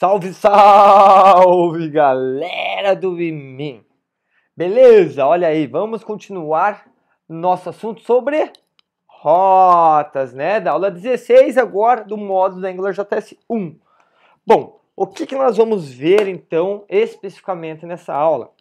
Salve, salve, galera do Vimim! Beleza? Olha aí, vamos continuar nosso assunto sobre rotas, né? Da aula 16 agora do módulo da Angular JS 1. Bom, o que, que nós vamos ver então especificamente nessa aula?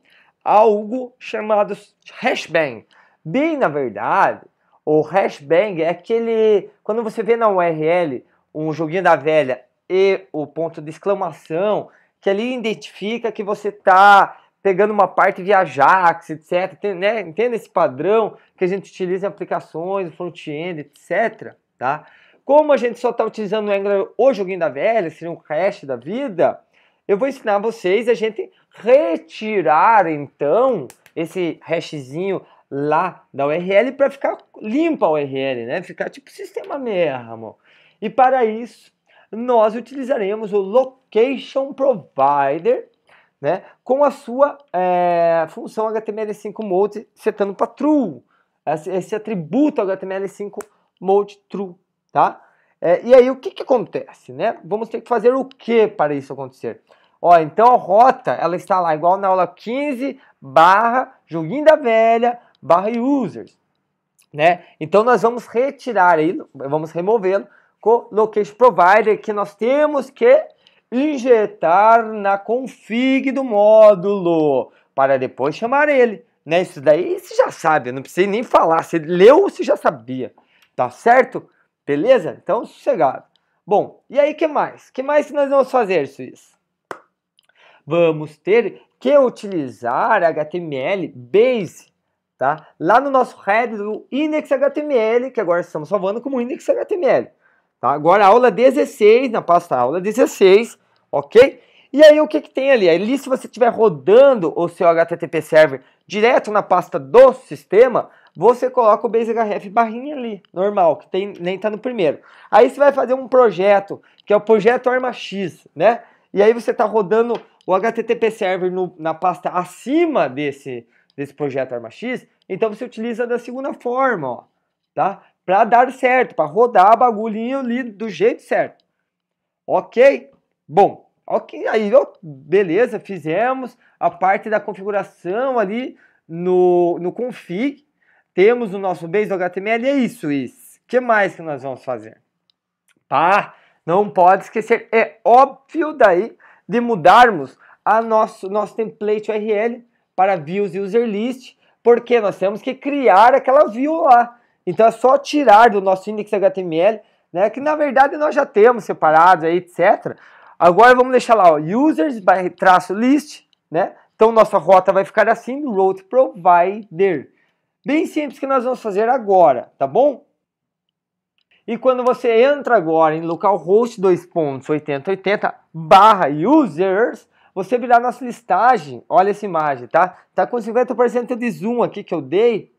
Algo chamado hashbang. Bem, na verdade, o hashbang é aquele... Quando você vê na URL um joguinho da velha e o ponto de exclamação, que ali identifica que você está pegando uma parte via JAX, etc. Tem, né? Entenda esse padrão que a gente utiliza em aplicações, front-end, etc. Tá? Como a gente só está utilizando o Angular o joguinho da velha, seria um crash da vida, eu vou ensinar vocês a gente retirar, então, esse hashzinho lá da URL para ficar limpa a URL, né? Ficar tipo sistema mesmo. E para isso, nós utilizaremos o Location Provider né, com a sua é, função HTML5 Mode setando para true, esse, esse atributo HTML5 Mode true, tá? É, e aí o que, que acontece, né? Vamos ter que fazer o que para isso acontecer? Ó, então a rota, ela está lá igual na aula 15, barra, joguinho da velha, barra users, né? Então nós vamos retirar ele, vamos removê-lo colocation Provider, que nós temos que injetar na config do módulo, para depois chamar ele. Né? Isso daí você já sabe, eu não precisei nem falar, você leu, você já sabia. Tá certo? Beleza? Então, sossegado. Bom, e aí que mais? que mais nós vamos fazer, Suíça? Vamos ter que utilizar HTML Base, tá? Lá no nosso head do index.html, que agora estamos salvando como index.html. Tá? Agora, aula 16, na pasta aula 16, ok? E aí, o que, que tem ali? Ali, se você estiver rodando o seu HTTP Server direto na pasta do sistema, você coloca o BaseHF barrinha ali, normal, que tem, nem está no primeiro. Aí você vai fazer um projeto, que é o projeto X, né? E aí você está rodando o HTTP Server no, na pasta acima desse, desse projeto X, então você utiliza da segunda forma, ó, tá? para dar certo, para rodar a bagulhinha ali do jeito certo. Ok? Bom, ok, aí ó, beleza, fizemos a parte da configuração ali no, no config, temos o nosso base HTML, é isso, isso. que mais que nós vamos fazer? Pá, não pode esquecer, é óbvio daí de mudarmos a nosso, nosso template URL para views user list, porque nós temos que criar aquela view lá. Então é só tirar do nosso index HTML, né, que na verdade nós já temos separados aí, etc. Agora vamos deixar lá, ó, users by traço list, né? Então nossa rota vai ficar assim, route provider. Bem simples que nós vamos fazer agora, tá bom? E quando você entra agora em localhost 2.8080 barra users, você virá nossa listagem, olha essa imagem, tá? Tá com 50% de zoom aqui que eu dei,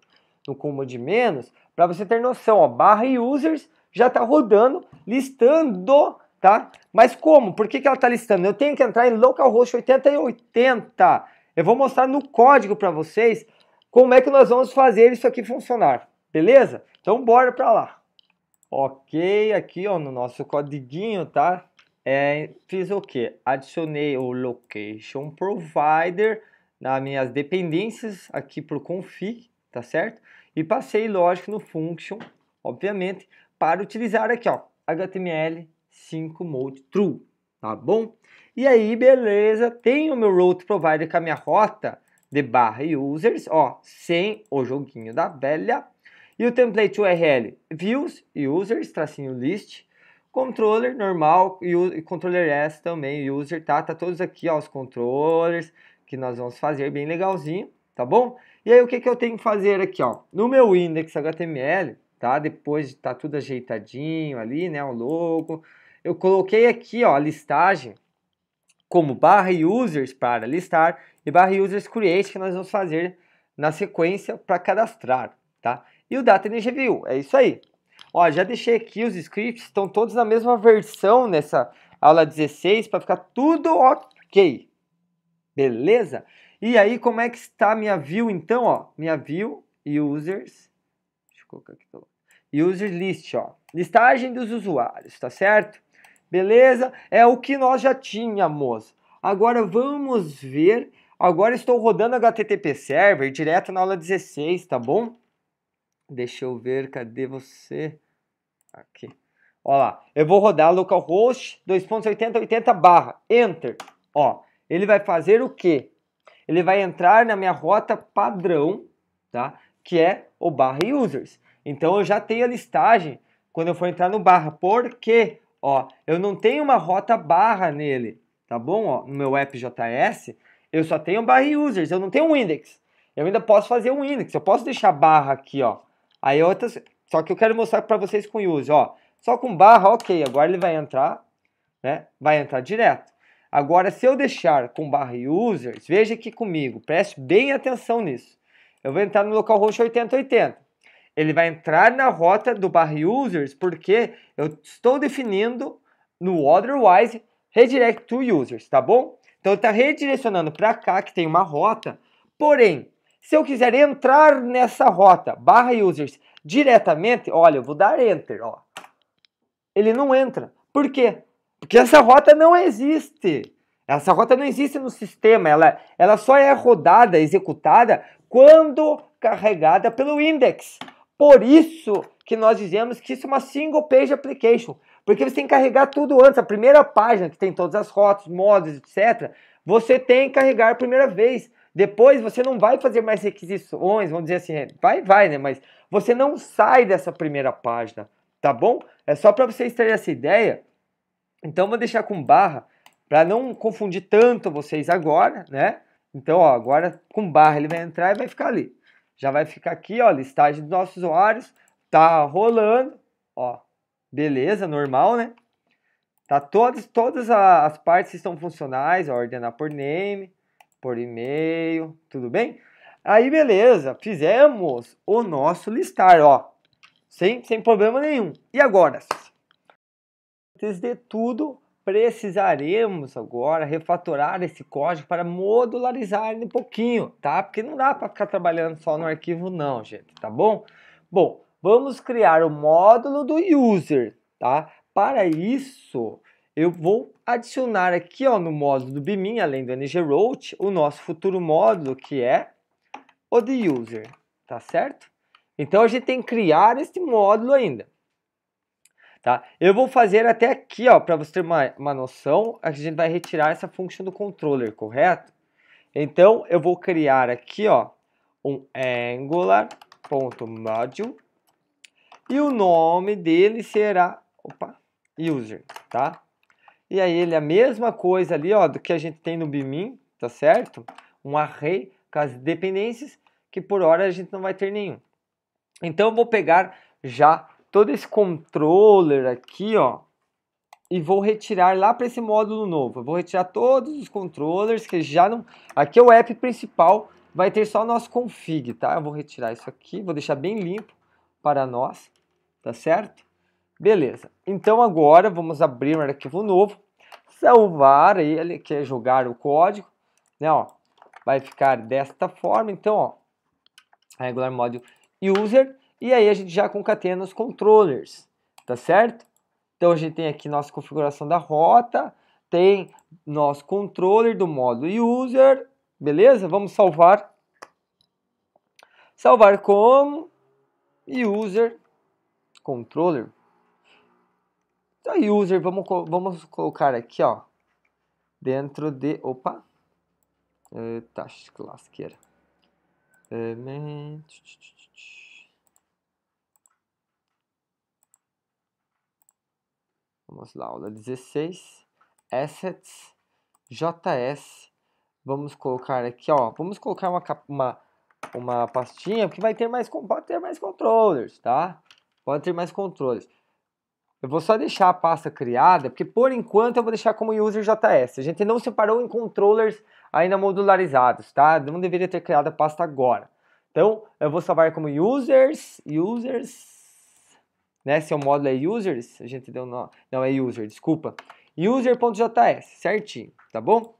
no combo de menos, para você ter noção, ó, barra users já está rodando, listando, tá? Mas como? Por que, que ela está listando? Eu tenho que entrar em localhost 8080. Eu vou mostrar no código para vocês como é que nós vamos fazer isso aqui funcionar, beleza? Então bora para lá. Ok, aqui ó, no nosso codiguinho, tá? É, fiz o que? Adicionei o location provider nas minhas dependências aqui para o config, tá certo? E passei, lógico, no function, obviamente, para utilizar aqui, ó, HTML5 mode true, tá bom? E aí, beleza, tenho meu route provider com a minha rota de barra users, ó, sem o joguinho da velha. E o template URL, views, users, tracinho list, controller normal e controller S também, user, tá? Tá todos aqui, ó, os controllers que nós vamos fazer bem legalzinho, tá bom? E aí o que, que eu tenho que fazer aqui, ó? No meu index HTML, tá? Depois de tá tudo ajeitadinho ali, né, o logo, eu coloquei aqui, ó, a listagem como barra users para listar e barra users create que nós vamos fazer na sequência para cadastrar, tá? E o data energy view, é isso aí. Ó, já deixei aqui os scripts, estão todos na mesma versão nessa aula 16 para ficar tudo ok. Beleza? E aí, como é que está minha view então, ó? Minha view, users, deixa eu colocar aqui, pelo user list, ó. Listagem dos usuários, tá certo? Beleza? É o que nós já tínhamos. Agora vamos ver. Agora estou rodando HTTP Server direto na aula 16, tá bom? Deixa eu ver, cadê você? Aqui. Olha lá, eu vou rodar localhost 2.8080 barra, enter. Ó, ele vai fazer o quê? ele vai entrar na minha rota padrão, tá? Que é o barra users. Então eu já tenho a listagem quando eu for entrar no barra, porque, ó, eu não tenho uma rota barra nele, tá bom? Ó, no meu app js eu só tenho barra users, eu não tenho um index. Eu ainda posso fazer um index, eu posso deixar barra aqui, ó. Aí é outras, só que eu quero mostrar para vocês com use, ó. Só com barra, ok, agora ele vai entrar, né? Vai entrar direto. Agora, se eu deixar com barra users, veja aqui comigo, preste bem atenção nisso. Eu vou entrar no local roxo 8080. Ele vai entrar na rota do barra users porque eu estou definindo no otherwise redirect to users, tá bom? Então ele está redirecionando para cá que tem uma rota. Porém, se eu quiser entrar nessa rota barra users diretamente, olha, eu vou dar enter, ó. Ele não entra. Por quê? Porque essa rota não existe. Essa rota não existe no sistema, ela, ela só é rodada, executada, quando carregada pelo index. Por isso que nós dizemos que isso é uma single page application, porque você tem que carregar tudo antes. A primeira página, que tem todas as rotas, modos, etc., você tem que carregar a primeira vez. Depois você não vai fazer mais requisições, vamos dizer assim, é, vai, vai, né? Mas você não sai dessa primeira página, tá bom? É só para vocês terem essa ideia então vou deixar com barra para não confundir tanto vocês agora, né? Então, ó, agora com barra ele vai entrar e vai ficar ali. Já vai ficar aqui, ó, listagem dos nossos usuários. Tá rolando, ó, beleza, normal, né? Tá todas, todas as partes estão funcionais, ó, ordenar é por name, por e-mail, tudo bem? Aí, beleza, fizemos o nosso listar, ó, sem, sem problema nenhum. E agora, Antes de tudo, precisaremos agora refatorar esse código para modularizar ele um pouquinho, tá? Porque não dá para ficar trabalhando só no arquivo não, gente, tá bom? Bom, vamos criar o módulo do user, tá? Para isso, eu vou adicionar aqui ó, no módulo do Bimin, além do ngroute, o nosso futuro módulo, que é o de user, tá certo? Então, a gente tem que criar este módulo ainda tá? Eu vou fazer até aqui, ó, para você ter uma, uma noção, a gente vai retirar essa função do controller, correto? Então, eu vou criar aqui, ó, um angular.module e o nome dele será, opa, user, tá? E aí ele é a mesma coisa ali, ó, do que a gente tem no Bimim, tá certo? Um array com as dependências que por hora a gente não vai ter nenhum. Então, eu vou pegar já todo esse controller aqui, ó, e vou retirar lá para esse módulo novo. Eu vou retirar todos os controllers que já não... Aqui é o app principal, vai ter só o nosso config, tá? Eu vou retirar isso aqui, vou deixar bem limpo para nós, tá certo? Beleza. Então agora vamos abrir um arquivo novo, salvar ele, que é jogar o código, né, ó. Vai ficar desta forma, então, ó, regular módulo user, e aí a gente já concatena os controllers, tá certo? Então a gente tem aqui nossa configuração da rota, tem nosso controller do modo user, beleza? Vamos salvar. Salvar como user controller. Então user, vamos, vamos colocar aqui, ó, dentro de, opa, tá, lasqueira. É, Vamos lá, aula 16. Assets, JS. Vamos colocar aqui, ó. Vamos colocar uma, uma, uma pastinha que vai ter mais, pode ter mais controllers, tá? Pode ter mais controllers. Eu vou só deixar a pasta criada, porque por enquanto eu vou deixar como user JS. A gente não separou em controllers ainda modularizados, tá? Não deveria ter criado a pasta agora. Então, eu vou salvar como users, users, né? Se é o módulo é users, a gente deu nó, não é user, desculpa. user.js, certinho, tá bom?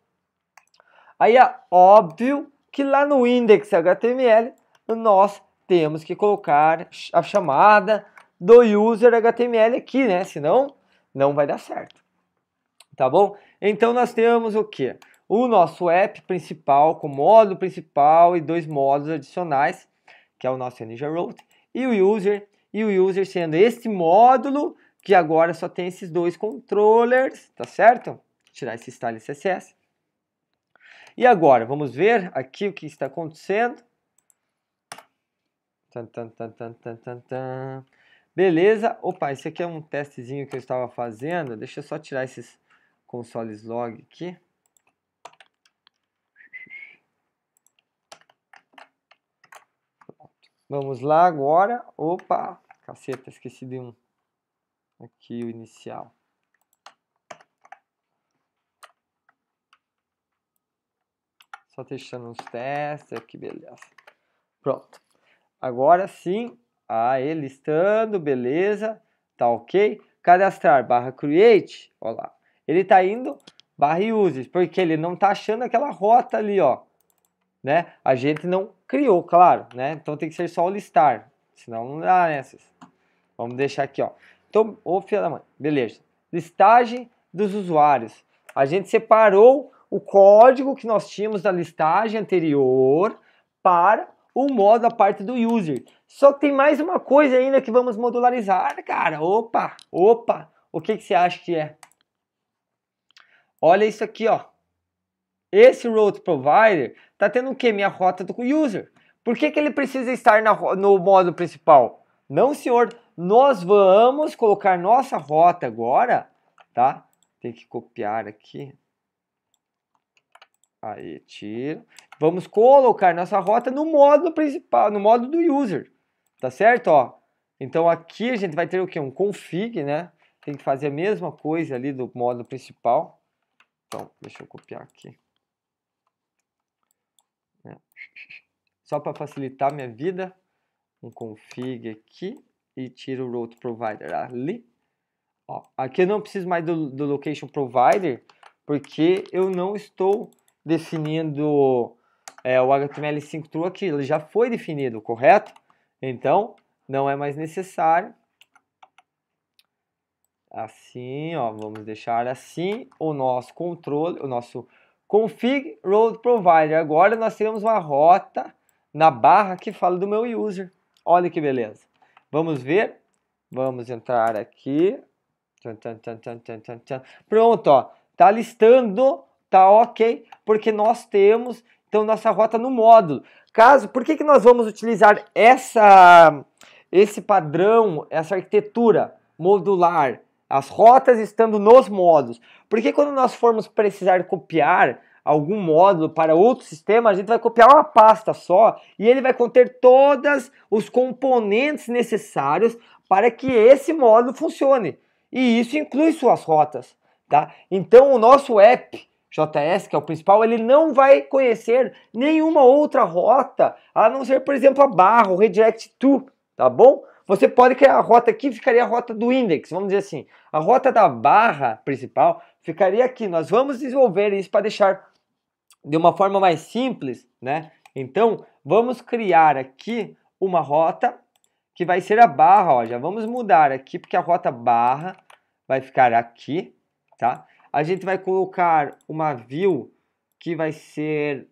Aí é óbvio que lá no index.html nós temos que colocar a chamada do user HTML aqui, né? Senão não vai dar certo. Tá bom? Então nós temos o que? O nosso app principal com módulo principal e dois módulos adicionais, que é o nosso route e o user e o user sendo este módulo que agora só tem esses dois controllers, tá certo? tirar esse style CSS. E agora, vamos ver aqui o que está acontecendo. Beleza. Opa, esse aqui é um testezinho que eu estava fazendo. Deixa eu só tirar esses consoles log aqui. Vamos lá agora. Opa, caceta, esqueci de um. Aqui o inicial. Só testando os testes, aqui beleza. Pronto. Agora sim, aí listando, beleza, tá ok. Cadastrar barra create, Olha lá. Ele tá indo barra uses, porque ele não tá achando aquela rota ali, ó né? A gente não criou, claro, né? Então tem que ser só o listar, senão não dá nessas. Né, vamos deixar aqui, ó. Então, ô filha da mãe, beleza. Listagem dos usuários. A gente separou o código que nós tínhamos da listagem anterior para o modo a parte do user. Só que tem mais uma coisa ainda que vamos modularizar, cara. Opa, opa. O que, que você acha que é? Olha isso aqui, ó. Esse route provider está tendo o que? Minha rota do user. Por que, que ele precisa estar na, no modo principal? Não, senhor. Nós vamos colocar nossa rota agora, tá? Tem que copiar aqui. Aí, tiro. Vamos colocar nossa rota no modo principal, no modo do user. Tá certo, ó? Então aqui a gente vai ter o que? Um config, né? Tem que fazer a mesma coisa ali do modo principal. Então, deixa eu copiar aqui. Só para facilitar minha vida, um config aqui e tiro o route provider ali. Ó, aqui eu não preciso mais do, do location provider, porque eu não estou definindo é, o HTML5 true aqui, ele já foi definido, correto? Então, não é mais necessário. Assim, ó, vamos deixar assim o nosso controle, o nosso config road provider. Agora nós teremos uma rota na barra que fala do meu user. Olha que beleza. Vamos ver. Vamos entrar aqui. Pronto, ó. Tá listando, tá ok, porque nós temos então nossa rota no módulo. Caso, por que, que nós vamos utilizar essa esse padrão, essa arquitetura modular, as rotas estando nos módulos? Porque quando nós formos precisar copiar algum módulo para outro sistema, a gente vai copiar uma pasta só e ele vai conter todos os componentes necessários para que esse módulo funcione. E isso inclui suas rotas, tá? Então o nosso app JS, que é o principal, ele não vai conhecer nenhuma outra rota, a não ser, por exemplo, a barra, o redirect to, tá bom? Você pode criar a rota aqui, ficaria a rota do index, vamos dizer assim. A rota da barra principal ficaria aqui. Nós vamos desenvolver isso para deixar de uma forma mais simples, né? Então, vamos criar aqui uma rota que vai ser a barra, ó, já vamos mudar aqui, porque a rota barra vai ficar aqui, tá? A gente vai colocar uma view que vai ser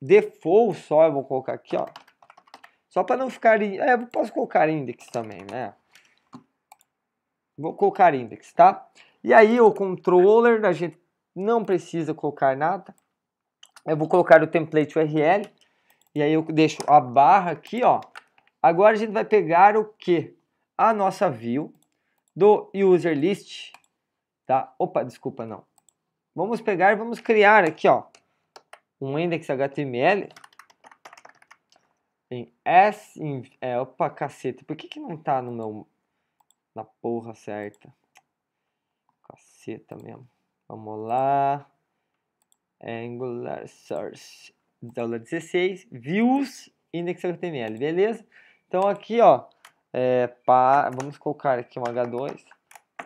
default só, eu vou colocar aqui, ó. Só para não ficar... É, eu posso colocar index também, né? Vou colocar index, tá? E aí o controller, a gente não precisa colocar nada. Eu vou colocar o template URL e aí eu deixo a barra aqui, ó. Agora a gente vai pegar o que? A nossa view do user list, tá? Opa, desculpa, não. Vamos pegar, vamos criar aqui, ó, um index HTML em S, em, é, opa, caceta, por que que não tá no meu, na porra certa? Caceta mesmo. Vamos lá. Angular Source da aula 16, Views Index HTML, beleza? Então aqui, ó, é, pa vamos colocar aqui um H2,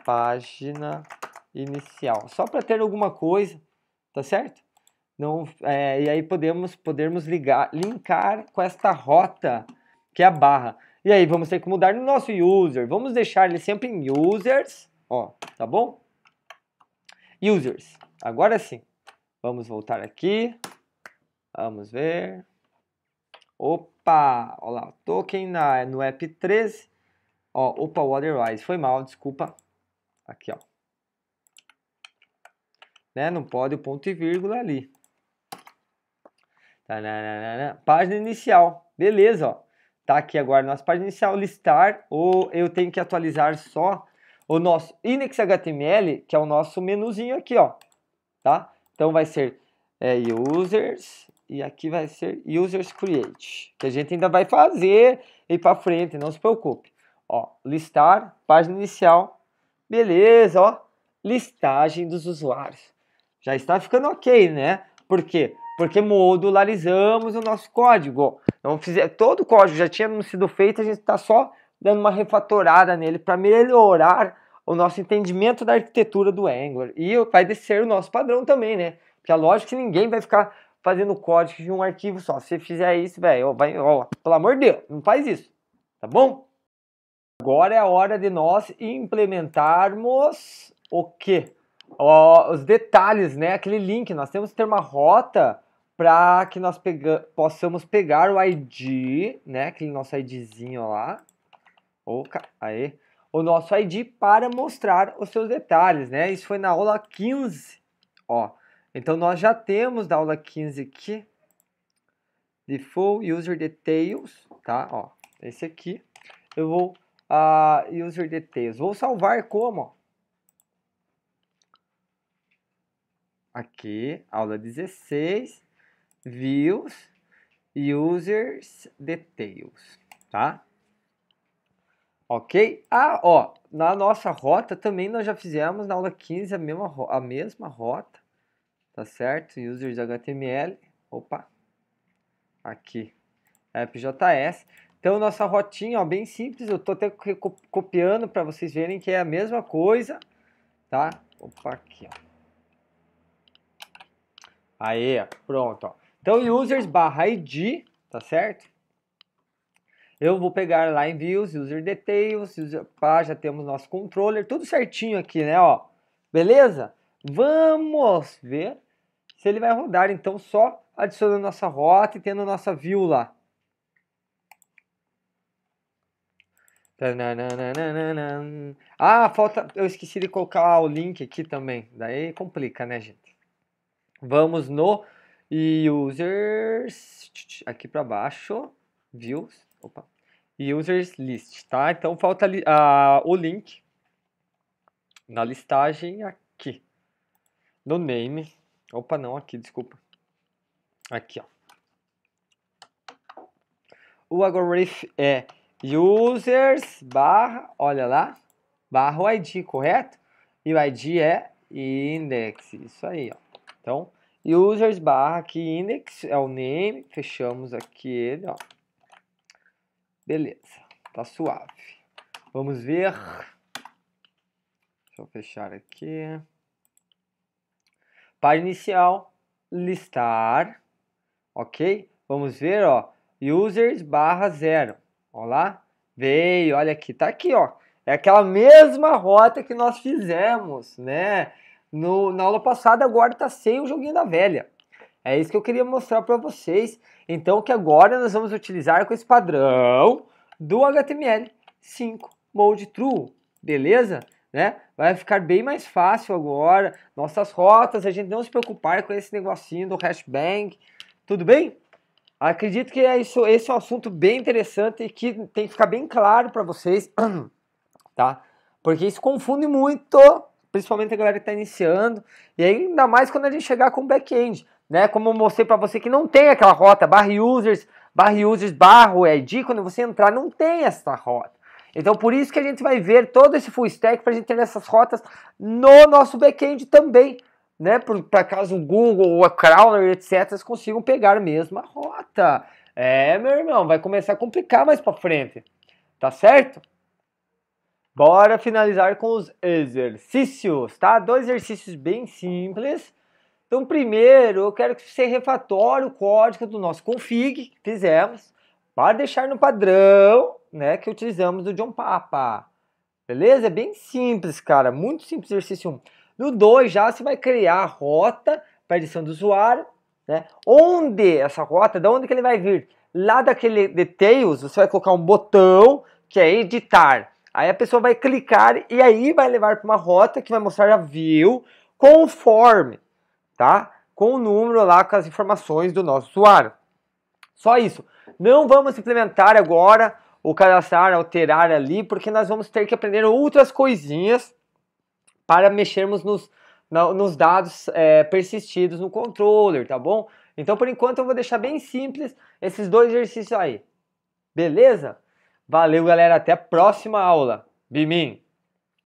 página inicial, só para ter alguma coisa, tá certo? Não, é, e aí podemos podemos ligar, linkar com esta rota que é a barra. E aí vamos ter que mudar no nosso user, vamos deixar ele sempre em users, ó, tá bom? Users, agora sim. Vamos voltar aqui. Vamos ver. Opa! Olha lá, token na, no app 13. Ó, opa, Waterwise. Foi mal, desculpa. Aqui, ó. Né? Não pode o ponto e vírgula ali. Tananana. Tá, né, né, né, página inicial. Beleza, ó. Tá aqui agora nossa página inicial. Listar. Ou eu tenho que atualizar só o nosso index.html, que é o nosso menuzinho aqui, ó. Tá? Então vai ser é, users e aqui vai ser users create, que a gente ainda vai fazer e para frente, não se preocupe. Ó, listar, página inicial. Beleza, ó. Listagem dos usuários. Já está ficando OK, né? Por quê? Porque modularizamos o nosso código. Não fizer todo o código já tinha sido feito, a gente está só dando uma refatorada nele para melhorar o nosso entendimento da arquitetura do Angular. E vai descer o nosso padrão também, né? Porque a é lógica que ninguém vai ficar fazendo código de um arquivo só. Se você fizer isso, velho, vai, ó, pelo amor de Deus, não faz isso, tá bom? Agora é a hora de nós implementarmos o quê? Ó, os detalhes, né? Aquele link. Nós temos que ter uma rota para que nós pega possamos pegar o ID, né? Aquele nosso IDzinho lá. Opa, aí o nosso ID para mostrar os seus detalhes, né? Isso foi na aula 15, ó. Então nós já temos da aula 15 aqui default user details, tá? Ó, esse aqui eu vou uh, user details. Vou salvar como? Aqui, aula 16, views, users details, tá? Ok? Ah, ó, na nossa rota também nós já fizemos na aula 15 a mesma, a mesma rota, tá certo? Users HTML, opa, aqui, AppJS. Então, nossa rotinha, ó, bem simples, eu tô até copiando para vocês verem que é a mesma coisa, tá? Opa, aqui, ó. Aí, pronto, ó. Então, users barra id, tá certo? Eu vou pegar lá em Views, User Details, user, pá, já temos nosso controller, tudo certinho aqui, né, ó. Beleza? Vamos ver se ele vai rodar, então, só adicionando nossa rota e tendo nossa view lá. Ah, falta. Eu esqueci de colocar o link aqui também. Daí complica, né, gente? Vamos no users aqui para baixo, views opa, users list, tá? Então falta a, o link na listagem aqui, no name, opa, não aqui, desculpa, aqui, ó. O algoritmo é users barra, olha lá, barra o ID, correto? E o ID é index, isso aí, ó. Então, users barra aqui index é o name, fechamos aqui ele, ó. Beleza, tá suave. Vamos ver. Deixa eu fechar aqui. Página inicial, listar, ok? Vamos ver, ó, users barra zero, olá veio, olha aqui, tá aqui, ó. É aquela mesma rota que nós fizemos, né? No, na aula passada, agora tá sem o joguinho da velha. É isso que eu queria mostrar para vocês. Então, que agora nós vamos utilizar com esse padrão do HTML5 Mode True, beleza? Né? Vai ficar bem mais fácil agora. Nossas rotas, a gente não se preocupar com esse negocinho do hashbang, tudo bem? Acredito que é isso, esse é um assunto bem interessante e que tem que ficar bem claro para vocês, tá? Porque isso confunde muito, principalmente a galera que está iniciando, e ainda mais quando a gente chegar com back-end né? Como eu mostrei para você que não tem aquela rota barra users, barra users, barro ID, é quando você entrar não tem essa rota. Então por isso que a gente vai ver todo esse full stack para a gente ter essas rotas no nosso back-end também, né? Para caso o Google ou a Crawler, etc, consigam pegar a mesma rota. É, meu irmão, vai começar a complicar mais para frente. Tá certo? Bora finalizar com os exercícios, tá? Dois exercícios bem simples então, primeiro, eu quero que você refatore o código do nosso config que fizemos para deixar no padrão né, que utilizamos do John Papa. Beleza? É bem simples, cara. Muito simples exercício 1. No 2, já você vai criar a rota para edição do usuário. Né? Onde essa rota, de onde que ele vai vir? Lá daquele details, você vai colocar um botão que é editar. Aí a pessoa vai clicar e aí vai levar para uma rota que vai mostrar a view conforme tá? Com o número lá, com as informações do nosso usuário. Só isso. Não vamos implementar agora o cadastrar, alterar ali, porque nós vamos ter que aprender outras coisinhas para mexermos nos, nos dados é, persistidos no controller, tá bom? Então, por enquanto, eu vou deixar bem simples esses dois exercícios aí. Beleza? Valeu, galera. Até a próxima aula. Bimim!